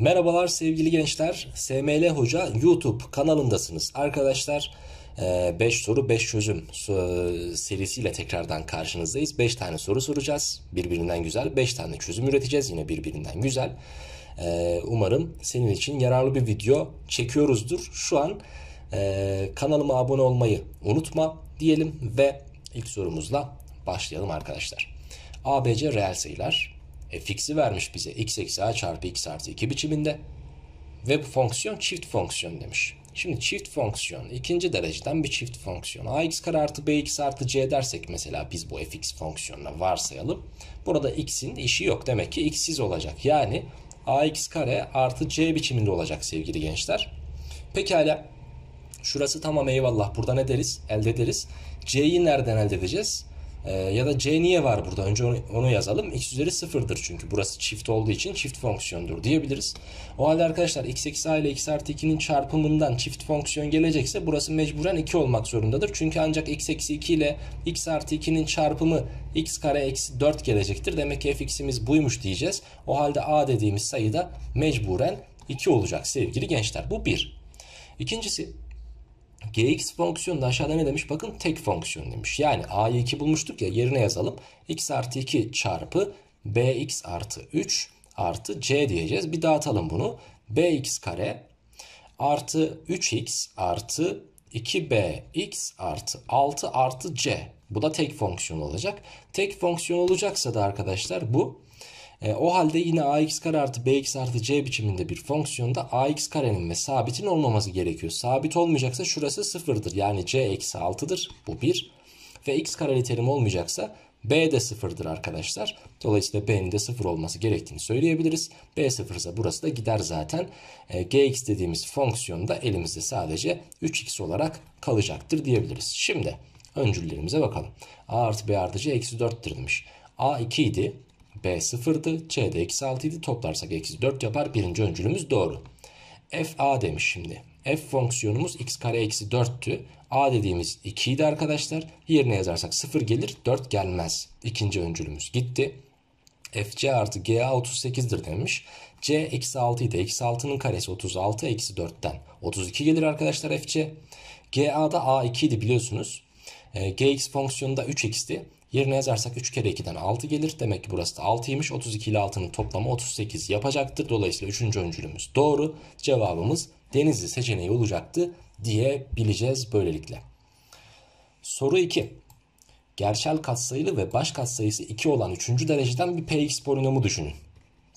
Merhabalar sevgili gençler. SML Hoca YouTube kanalındasınız. Arkadaşlar 5 e, soru 5 çözüm serisiyle tekrardan karşınızdayız. 5 tane soru soracağız. Birbirinden güzel. 5 tane çözüm üreteceğiz. Yine birbirinden güzel. E, umarım senin için yararlı bir video çekiyoruzdur. Şu an e, kanalıma abone olmayı unutma diyelim ve ilk sorumuzla başlayalım arkadaşlar. ABC reel sayılar e vermiş bize x eksi a çarpı x artı 2 biçiminde. Ve bu fonksiyon çift fonksiyon demiş. Şimdi çift fonksiyon ikinci dereceden bir çift fonksiyon. ax kare artı bx artı c dersek mesela biz bu fx fonksiyonuna varsayalım. Burada x'in işi yok demek ki x'siz olacak. Yani ax kare artı c biçiminde olacak sevgili gençler. Pekala şurası tamam eyvallah burada ne deriz? Elde ederiz. c'yi nereden elde edeceğiz? E, ya da c niye var burada? Önce onu, onu yazalım. x üzeri sıfırdır çünkü burası çift olduğu için çift fonksiyondur diyebiliriz. O halde arkadaşlar x eksi a ile x artı 2'nin çarpımından çift fonksiyon gelecekse burası mecburen 2 olmak zorundadır. Çünkü ancak x eksi 2 ile x artı 2'nin çarpımı x kare eksi 4 gelecektir. Demek ki fx'imiz buymuş diyeceğiz. O halde a dediğimiz sayı da mecburen 2 olacak sevgili gençler. Bu bir. İkincisi gx fonksiyonu da aşağıda ne demiş? Bakın tek fonksiyon demiş. Yani a'yı 2 bulmuştuk ya yerine yazalım. x artı 2 çarpı bx artı 3 artı c diyeceğiz. Bir dağıtalım bunu. bx kare artı 3x artı 2bx artı 6 artı c. Bu da tek fonksiyon olacak. Tek fonksiyon olacaksa da arkadaşlar bu e, o halde yine ax kare artı bx artı c biçiminde bir fonksiyonda ax karenin ve sabitin olmaması gerekiyor. Sabit olmayacaksa şurası sıfırdır. Yani c eksi 6'dır. Bu 1. Ve x kareli terim olmayacaksa b de sıfırdır arkadaşlar. Dolayısıyla b'nin de sıfır olması gerektiğini söyleyebiliriz. b sıfırsa burası da gider zaten. E, gx dediğimiz fonksiyon da elimizde sadece 3x olarak kalacaktır diyebiliriz. Şimdi öncüllerimize bakalım. a artı b artı c eksi 4'tür demiş. a 2 idi. B 0'dı. C de eksi 6 idi. Toplarsak eksi 4 yapar. Birinci öncülümüz doğru. F A demiş şimdi. F fonksiyonumuz x kare eksi 4'tü. A dediğimiz 2 idi arkadaşlar. Yerine yazarsak 0 gelir 4 gelmez. İkinci öncülümüz gitti. F C artı G A 38'dir demiş. C eksi 6 idi. Eksi 6'nın karesi 36 eksi 4'ten. 32 gelir arkadaşlar F C. G A'da A2 idi biliyorsunuz. E, ee, GX fonksiyonunda 3x'ti. Yerine yazarsak 3 kere 2'den 6 gelir. Demek ki burası da 6'ymış. 32 ile 6'nın toplamı 38 yapacaktır. Dolayısıyla 3. öncülümüz doğru. Cevabımız Denizli seçeneği olacaktı diyebileceğiz böylelikle. Soru 2. Gerçel katsayılı ve baş katsayısı 2 olan 3. dereceden bir px polinomu düşünün.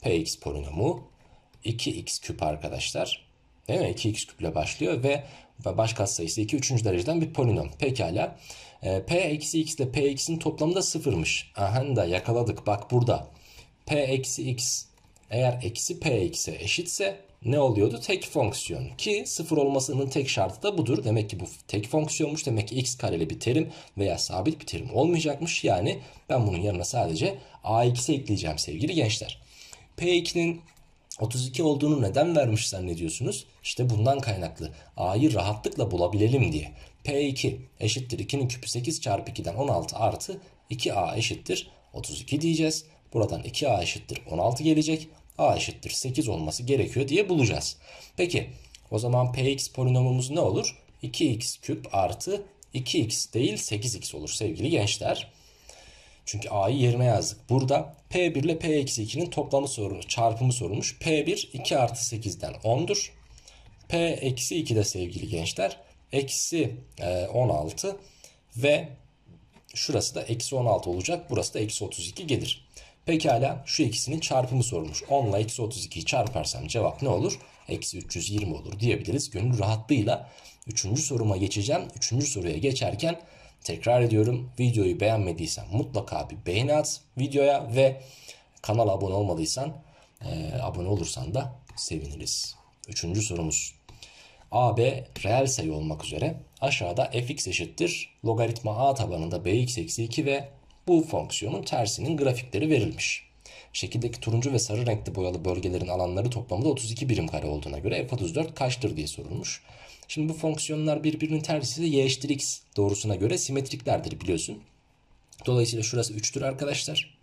px polinomu 2x küp arkadaşlar. Değil mi? 2x küple başlıyor ve baş katsayısı 2 3. dereceden bir polinom. Pekala. E, P eksi x ile P x'in toplamı da sıfırmış. Aha da yakaladık. Bak burada. P eksi x eğer eksi P x'e eşitse ne oluyordu? Tek fonksiyon. Ki sıfır olmasının tek şartı da budur. Demek ki bu tek fonksiyonmuş. Demek ki x kareli bir terim veya sabit bir terim olmayacakmış. Yani ben bunun yanına sadece a ax ekleyeceğim sevgili gençler. P2'nin 32 olduğunu neden vermiş zannediyorsunuz? İşte bundan kaynaklı. A'yı rahatlıkla bulabilelim diye. P2 eşittir 2'nin küpü 8 çarpı 2'den 16 artı 2A eşittir 32 diyeceğiz. Buradan 2A eşittir 16 gelecek. A eşittir 8 olması gerekiyor diye bulacağız. Peki o zaman Px polinomumuz ne olur? 2x küp artı 2x değil 8x olur sevgili gençler. Çünkü a'yı yerine yazdık. Burada p1 ile p-2'nin toplamı sorulmuş, çarpımı sorulmuş. p1 2 artı 8'den 10'dur. p-2 de sevgili gençler eksi 16 e, ve şurası da eksi 16 olacak. Burası da eksi 32 gelir. Pekala şu ikisinin çarpımı sorulmuş. 10 ile eksi 32'yi çarparsam cevap ne olur? Eksi 320 olur diyebiliriz. Gönül rahatlığıyla 3. soruma geçeceğim. 3. soruya geçerken Tekrar ediyorum videoyu beğenmediysen mutlaka bir beğeni at videoya ve kanala abone olmadıysan e, abone olursan da seviniriz. Üçüncü sorumuz. AB reel sayı olmak üzere aşağıda fx eşittir logaritma a tabanında bx eksi 2 ve bu fonksiyonun tersinin grafikleri verilmiş. Şekildeki turuncu ve sarı renkli boyalı bölgelerin alanları toplamı da 32 birim kare olduğuna göre f34 kaçtır diye sorulmuş. Şimdi bu fonksiyonlar birbirinin tersi y eşittir x doğrusuna göre simetriklerdir biliyorsun. Dolayısıyla şurası 3'tür arkadaşlar.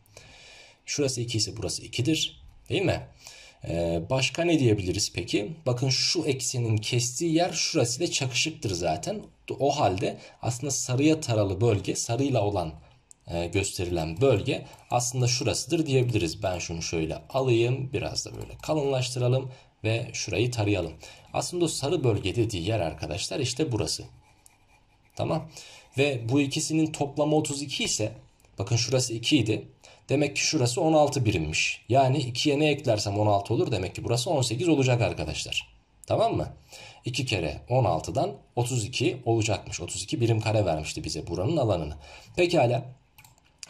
Şurası 2 ise burası 2'dir. Değil mi? Ee, başka ne diyebiliriz peki? Bakın şu eksenin kestiği yer şurası ile çakışıktır zaten. O halde aslında sarıya taralı bölge sarıyla olan e, gösterilen bölge aslında şurasıdır diyebiliriz. Ben şunu şöyle alayım biraz da böyle kalınlaştıralım ve şurayı tarayalım. Aslında sarı bölge dediği yer arkadaşlar işte burası. Tamam. Ve bu ikisinin toplamı 32 ise bakın şurası 2 idi. Demek ki şurası 16 birimmiş. Yani 2'ye ne eklersem 16 olur. Demek ki burası 18 olacak arkadaşlar. Tamam mı? 2 kere 16'dan 32 olacakmış. 32 birim kare vermişti bize buranın alanını. Pekala.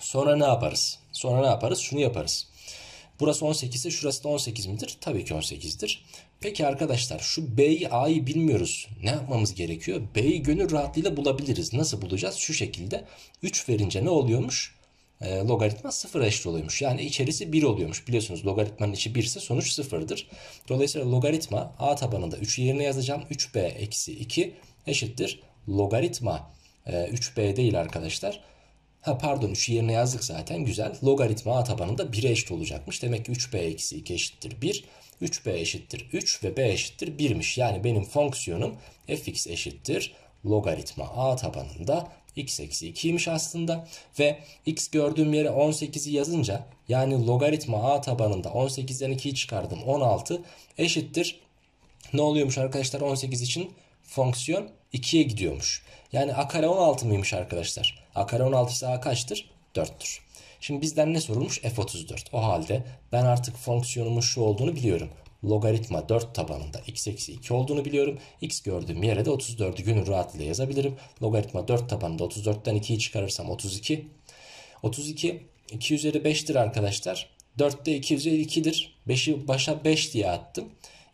Sonra ne yaparız? Sonra ne yaparız? Şunu yaparız. Burası 18 ise şurası da 18 midir? Tabii ki 18'dir. Peki arkadaşlar şu B'yi A'yı bilmiyoruz. Ne yapmamız gerekiyor? B'yi gönül rahatlığıyla bulabiliriz. Nasıl bulacağız? Şu şekilde 3 verince ne oluyormuş? E, logaritma sıfıra eşit oluyormuş. Yani içerisi 1 oluyormuş. Biliyorsunuz logaritmanın içi 1 ise sonuç 0'dır. Dolayısıyla logaritma A tabanında 3'ü yerine yazacağım. 3B eksi 2 eşittir. Logaritma e, 3B değil arkadaşlar. Ha pardon 3'ü yerine yazdık zaten güzel. Logaritma a tabanında 1'e eşit olacakmış. Demek ki 3b eksi 2 eşittir 1. 3b eşittir 3 ve b eşittir 1'miş. Yani benim fonksiyonum fx eşittir logaritma a tabanında x eksi 2'ymiş aslında. Ve x gördüğüm yere 18'i yazınca yani logaritma a tabanında 18'den 2'yi çıkardım 16 eşittir. Ne oluyormuş arkadaşlar 18 için fonksiyon 2'ye gidiyormuş. Yani a kare 16 mıymış arkadaşlar? A kare 16 A kaçtır? 4'tür. Şimdi bizden ne sorulmuş? F34. O halde ben artık fonksiyonumun şu olduğunu biliyorum. Logaritma 4 tabanında x eksi 2 olduğunu biliyorum. x gördüğüm yere de 34'ü günün rahatlığıyla yazabilirim. Logaritma 4 tabanında 34'ten 2'yi çıkarırsam 32. 32 2 üzeri 5'tir arkadaşlar. 4'te 2 üzeri 2'dir. 5'i başa 5 diye attım.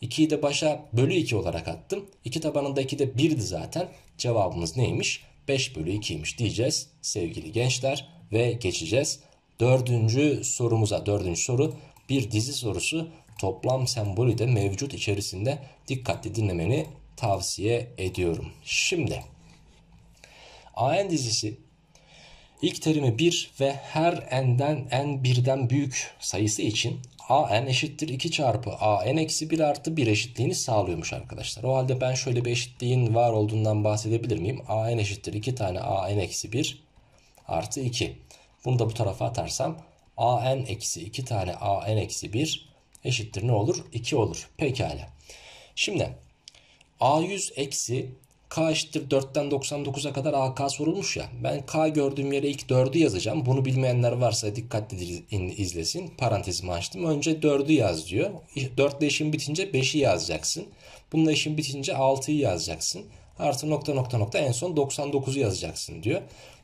2'yi de başa bölü 2 olarak attım. 2 tabanında 2 de 1'di zaten. Cevabımız neymiş? 5 bölü 2'ymiş diyeceğiz sevgili gençler ve geçeceğiz. Dördüncü sorumuza dördüncü soru bir dizi sorusu toplam sembolü de mevcut içerisinde dikkatli dinlemeni tavsiye ediyorum. Şimdi AN dizisi ilk terimi 1 ve her n'den n birden büyük sayısı için a n eşittir 2 çarpı a n eksi 1 artı 1 eşitliğini sağlıyormuş arkadaşlar. O halde ben şöyle bir eşitliğin var olduğundan bahsedebilir miyim? a n eşittir 2 tane a n eksi 1 artı 2. Bunu da bu tarafa atarsam a n eksi 2 tane a n eksi 1 eşittir ne olur? 2 olur. Pekala. Şimdi a100 eksi K eşittir 4'ten 99'a kadar AK sorulmuş ya. Ben K gördüğüm yere ilk 4'ü yazacağım. Bunu bilmeyenler varsa dikkatli izlesin. Parantezimi açtım. Önce 4'ü yaz diyor. 4 ile işin bitince 5'i yazacaksın. Bununla işin bitince 6'yı yazacaksın. Artı nokta nokta nokta en son 99'u yazacaksın diyor.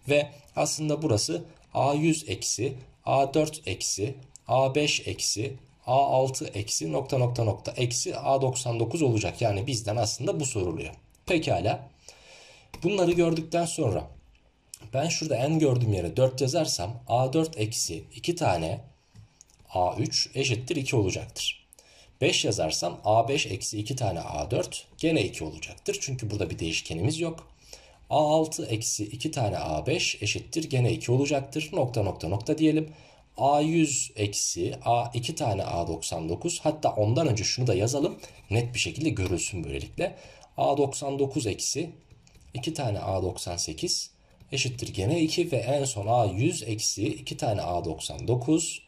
Ve aslında burası A100 eksi, A4 eksi, A5 eksi, A6 eksi nokta nokta nokta eksi A99 olacak. Yani bizden aslında bu soruluyor. Pekala. Bunları gördükten sonra ben şurada en gördüğüm yere 4 yazarsam A4 eksi 2 tane A3 eşittir 2 olacaktır. 5 yazarsam A5 eksi 2 tane A4 gene 2 olacaktır. Çünkü burada bir değişkenimiz yok. A6 eksi 2 tane A5 eşittir gene 2 olacaktır. Nokta nokta nokta diyelim. A100 eksi A2 tane A99 hatta ondan önce şunu da yazalım net bir şekilde görülsün böylelikle. A99 eksi 2 tane A98 eşittir gene 2 ve en son A100 eksi 2 tane A99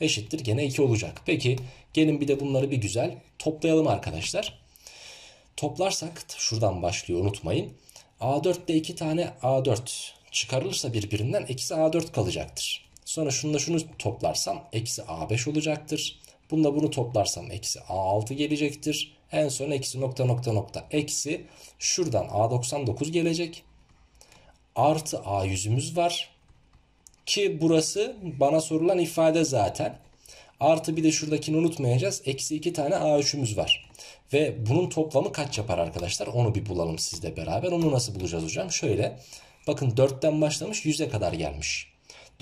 eşittir gene 2 olacak. Peki gelin bir de bunları bir güzel toplayalım arkadaşlar. Toplarsak şuradan başlıyor unutmayın. A4'te 2 tane A4 çıkarılırsa birbirinden eksi A4 kalacaktır. Sonra şunu da şunu toplarsam eksi A5 olacaktır. Bununla bunu toplarsam eksi A6 gelecektir. En son eksi nokta nokta nokta eksi şuradan A99 gelecek. Artı A yüzümüz var. Ki burası bana sorulan ifade zaten. Artı bir de şuradakini unutmayacağız. Eksi 2 tane A3'ümüz var. Ve bunun toplamı kaç yapar arkadaşlar? Onu bir bulalım sizle beraber. Onu nasıl bulacağız hocam? Şöyle. Bakın 4'ten başlamış 100'e kadar gelmiş.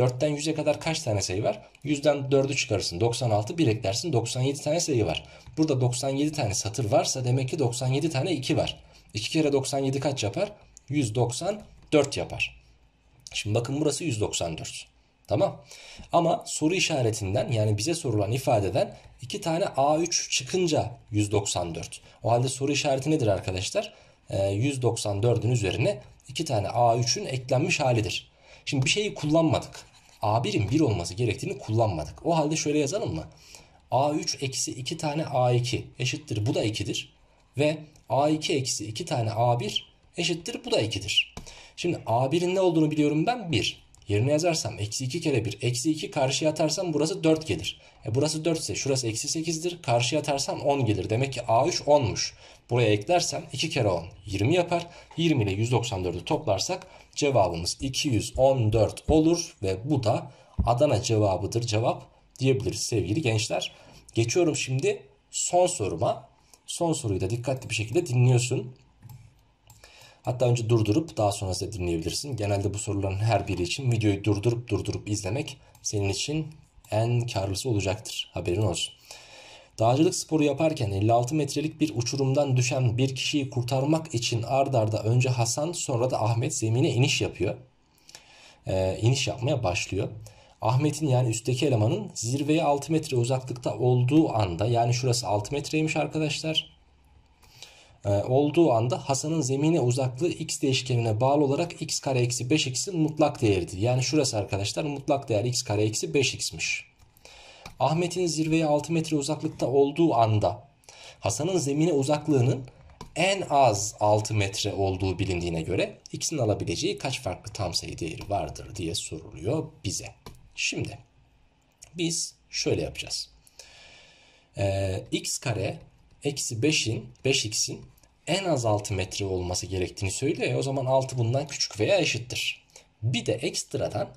4'ten 100'e kadar kaç tane sayı var? 100'den 4'ü çıkarırsın 96 1 eklersin 97 tane sayı var. Burada 97 tane satır varsa demek ki 97 tane 2 var. 2 kere 97 kaç yapar? 194 yapar. Şimdi bakın burası 194. Tamam. Ama soru işaretinden yani bize sorulan ifadeden 2 tane A3 çıkınca 194. O halde soru işareti nedir arkadaşlar? 194'ün ee, üzerine 2 tane A3'ün eklenmiş halidir. Şimdi bir şeyi kullanmadık. A1'in 1 olması gerektiğini kullanmadık. O halde şöyle yazalım mı? A3 eksi 2 tane A2 eşittir bu da 2'dir. Ve A2 eksi 2 tane A1 eşittir bu da 2'dir. Şimdi A1'in ne olduğunu biliyorum ben 1. Yerine yazarsam eksi 2 kere 1. Eksi 2 karşıya atarsam burası 4 gelir. E burası 4 ise şurası eksi 8'dir. Karşıya atarsam 10 gelir. Demek ki A3 10'muş. Buraya eklersem 2 kere 10 20 yapar. 20 ile 194'ü toplarsak cevabımız 214 olur. Ve bu da Adana cevabıdır cevap diyebiliriz sevgili gençler. Geçiyorum şimdi son soruma. Son soruyu da dikkatli bir şekilde dinliyorsun. Hatta önce durdurup daha sonrasında dinleyebilirsin. Genelde bu soruların her biri için videoyu durdurup durdurup izlemek senin için en karlısı olacaktır. Haberin olsun. Dağcılık sporu yaparken 56 metrelik bir uçurumdan düşen bir kişiyi kurtarmak için ard arda önce Hasan sonra da Ahmet zemine iniş yapıyor. Ee, iniş yapmaya başlıyor. Ahmet'in yani üstteki elemanın zirveye 6 metre uzaklıkta olduğu anda yani şurası 6 metreymiş arkadaşlar. Ee, olduğu anda Hasan'ın zemine uzaklığı x değişkenine bağlı olarak x kare eksi 5x'in mutlak değeridir. Yani şurası arkadaşlar mutlak değer x kare eksi 5x'miş. Ahmet'in zirveye 6 metre uzaklıkta olduğu anda Hasan'ın zemine uzaklığının en az 6 metre olduğu bilindiğine göre x'in alabileceği kaç farklı tam sayı değeri vardır diye soruluyor bize. Şimdi biz şöyle yapacağız. Ee, x kare eksi 5'in 5x'in en az 6 metre olması gerektiğini söylüyor ya o zaman 6 bundan küçük veya eşittir. Bir de ekstradan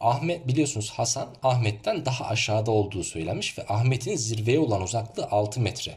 Ahmet biliyorsunuz Hasan Ahmet'ten daha aşağıda olduğu söylenmiş ve Ahmet'in zirveye olan uzaklığı 6 metre.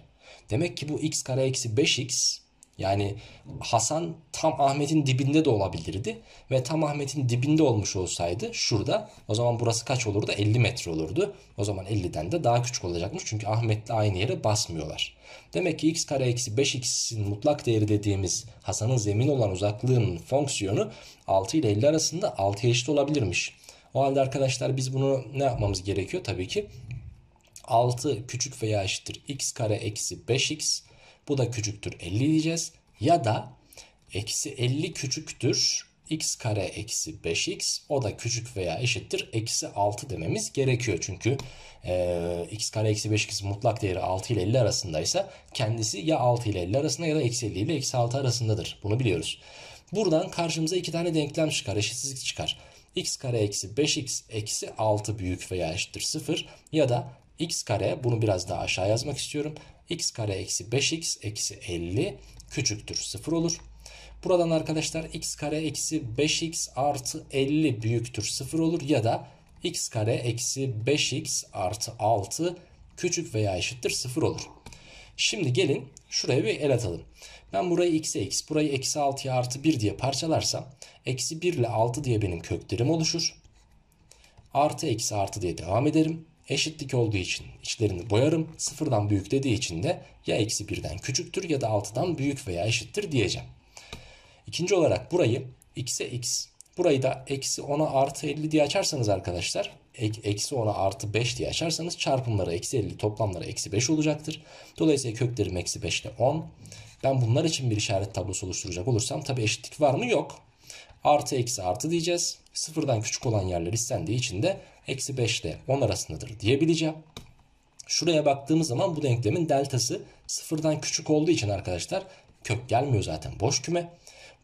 Demek ki bu x kare eksi 5x yani Hasan tam Ahmet'in dibinde de olabilirdi ve tam Ahmet'in dibinde olmuş olsaydı şurada o zaman burası kaç olurdu? 50 metre olurdu. O zaman 50'den de daha küçük olacakmış çünkü Ahmet'le aynı yere basmıyorlar. Demek ki x kare eksi 5x'in mutlak değeri dediğimiz Hasan'ın zemin olan uzaklığının fonksiyonu 6 ile 50 arasında 6'ya eşit olabilirmiş. O halde arkadaşlar biz bunu ne yapmamız gerekiyor? Tabii ki 6 küçük veya eşittir x kare eksi 5x bu da küçüktür 50 diyeceğiz. Ya da eksi 50 küçüktür x kare eksi 5x o da küçük veya eşittir eksi 6 dememiz gerekiyor. Çünkü e, x kare eksi 5x mutlak değeri 6 ile 50 arasındaysa kendisi ya 6 ile 50 arasında ya da eksi 50 ile eksi 6 arasındadır. Bunu biliyoruz. Buradan karşımıza iki tane denklem çıkar eşitsizlik çıkar. x kare eksi 5x eksi 6 büyük veya eşittir 0 ya da x kare bunu biraz daha aşağı yazmak istiyorum x kare eksi 5x eksi 50 küçüktür 0 olur. Buradan arkadaşlar x kare eksi 5x artı 50 büyüktür 0 olur ya da x kare eksi 5x artı 6 küçük veya eşittir 0 olur. Şimdi gelin şuraya bir el atalım. Ben burayı x'e x, burayı eksi 6'ya artı 1 diye parçalarsam eksi 1 ile 6 diye benim köklerim oluşur. Artı eksi artı diye devam ederim eşitlik olduğu için içlerini boyarım. Sıfırdan büyük dediği için de ya eksi birden küçüktür ya da altıdan büyük veya eşittir diyeceğim. İkinci olarak burayı x'e x burayı da eksi 10'a artı 50 diye açarsanız arkadaşlar eksi 10'a artı 5 diye açarsanız çarpımları eksi 50 toplamları eksi 5 olacaktır. Dolayısıyla köklerim eksi 5 ile 10. Ben bunlar için bir işaret tablosu oluşturacak olursam tabi eşitlik var mı? Yok. Artı eksi artı diyeceğiz. Sıfırdan küçük olan yerler istendiği için de eksi 5 ile 10 arasındadır diyebileceğim. Şuraya baktığımız zaman bu denklemin deltası sıfırdan küçük olduğu için arkadaşlar kök gelmiyor zaten boş küme.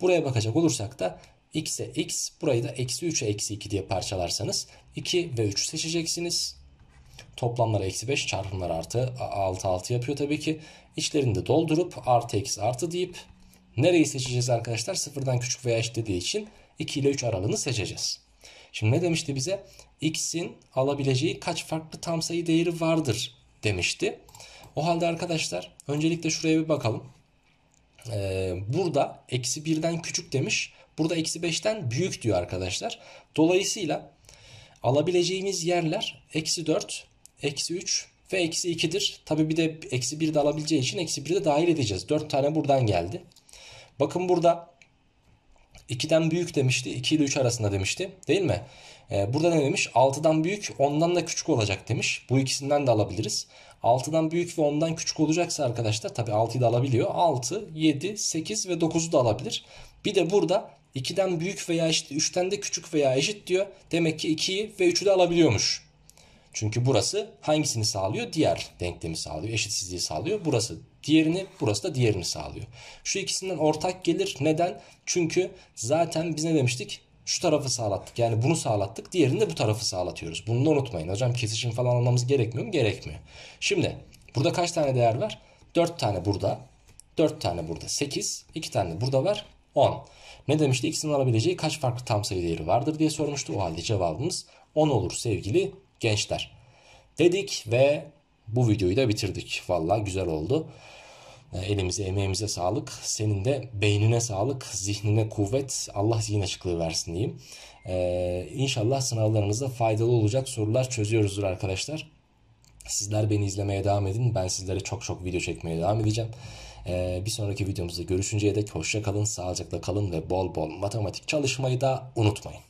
Buraya bakacak olursak da x'e x burayı da eksi 3'e eksi 2 diye parçalarsanız 2 ve 3 seçeceksiniz. Toplamları eksi 5 çarpımları artı 6 6 yapıyor tabii ki. İçlerini de doldurup artı eksi artı deyip nereyi seçeceğiz arkadaşlar? Sıfırdan küçük veya eşit dediği için 2 ile 3 aralığını seçeceğiz. Şimdi ne demişti bize? x'in alabileceği kaç farklı tam sayı değeri vardır demişti. O halde arkadaşlar öncelikle şuraya bir bakalım. Ee, burada eksi birden küçük demiş. Burada eksi beşten büyük diyor arkadaşlar. Dolayısıyla alabileceğimiz yerler eksi dört, eksi üç ve eksi 2'dir. Tabi bir de eksi 1 de alabileceği için eksi 1'i de dahil edeceğiz. 4 tane buradan geldi. Bakın burada 2'den büyük demişti. 2 ile 3 arasında demişti. Değil mi? Ee, burada ne demiş? 6'dan büyük 10'dan da küçük olacak demiş. Bu ikisinden de alabiliriz. 6'dan büyük ve 10'dan küçük olacaksa arkadaşlar tabi 6'yı da alabiliyor. 6, 7, 8 ve 9'u da alabilir. Bir de burada 2'den büyük veya eşit, 3'ten de küçük veya eşit diyor. Demek ki 2'yi ve 3'ü de alabiliyormuş. Çünkü burası hangisini sağlıyor? Diğer denklemi sağlıyor. Eşitsizliği sağlıyor. Burası diğerini, burası da diğerini sağlıyor. Şu ikisinden ortak gelir. Neden? Çünkü zaten biz ne demiştik? şu tarafı sağlattık. Yani bunu sağlattık. Diğerini de bu tarafı sağlatıyoruz. Bunu da unutmayın. Hocam kesişim falan almamız gerekmiyor mu? Gerekmiyor. Şimdi burada kaç tane değer var? 4 tane burada. 4 tane burada. 8. 2 tane burada var. 10. Ne demişti? X'in alabileceği kaç farklı tam sayı değeri vardır diye sormuştu. O halde cevabımız 10 olur sevgili gençler. Dedik ve bu videoyu da bitirdik. Valla güzel oldu. Ee, elimize emeğimize sağlık. Senin de beynine sağlık, zihnine kuvvet. Allah zihin açıklığı versin diyeyim. Ee, inşallah sınavlarınızda faydalı olacak sorular çözüyoruzdur arkadaşlar. Sizler beni izlemeye devam edin. Ben sizlere çok çok video çekmeye devam edeceğim. Ee, bir sonraki videomuzda görüşünceye dek hoşça kalın, sağlıcakla kalın ve bol bol matematik çalışmayı da unutmayın.